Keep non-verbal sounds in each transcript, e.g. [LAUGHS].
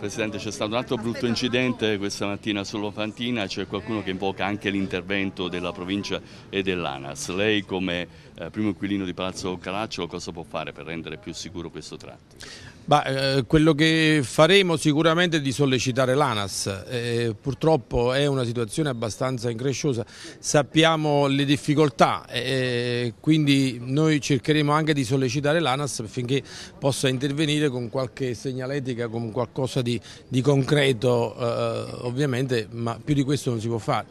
Presidente, c'è stato un altro brutto incidente questa mattina sull'Ofantina, c'è qualcuno che invoca anche l'intervento della provincia e dell'ANAS. Lei come eh, primo inquilino di Palazzo Caracciolo cosa può fare per rendere più sicuro questo tratto? Beh, eh, quello che faremo sicuramente è di sollecitare l'ANAS, eh, purtroppo è una situazione abbastanza incresciosa, sappiamo le difficoltà, eh, eh, quindi noi cercheremo anche di sollecitare l'ANAS affinché possa intervenire con qualche segnaletica, con qualcosa di, di concreto ovviamente, ma più di questo non si può fare,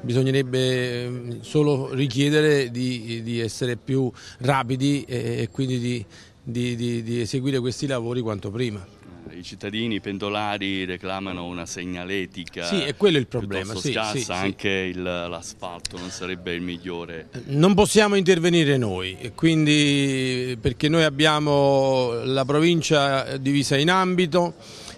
bisognerebbe solo richiedere di, di essere essere più rapidi e quindi di, di, di, di eseguire questi lavori quanto prima eh, i cittadini pendolari reclamano una segnaletica sì, è quello il problema sì, sì, anche sì. l'asfalto non sarebbe il migliore non possiamo intervenire noi quindi perché noi abbiamo la provincia divisa in ambito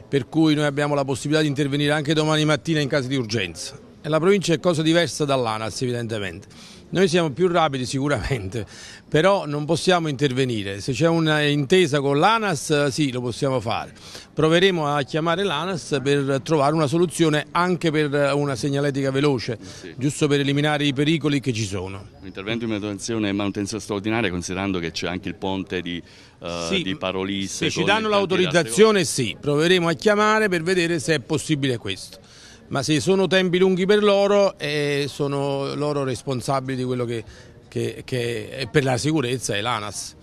per cui noi abbiamo la possibilità di intervenire anche domani mattina in caso di urgenza e la provincia è cosa diversa dall'ANAS evidentemente noi siamo più rapidi sicuramente, [LAUGHS] però non possiamo intervenire. Se c'è un'intesa con l'ANAS sì, lo possiamo fare. Proveremo a chiamare l'ANAS per trovare una soluzione anche per una segnaletica veloce, sì. giusto per eliminare i pericoli che ci sono. Un intervento di manutenzione e manutenzione straordinaria considerando che c'è anche il ponte di, uh, sì, di Parolisse. Se ci danno l'autorizzazione sì, proveremo a chiamare per vedere se è possibile questo ma se sono tempi lunghi per loro e sono loro responsabili di quello che, che, che per la sicurezza e l'ANAS.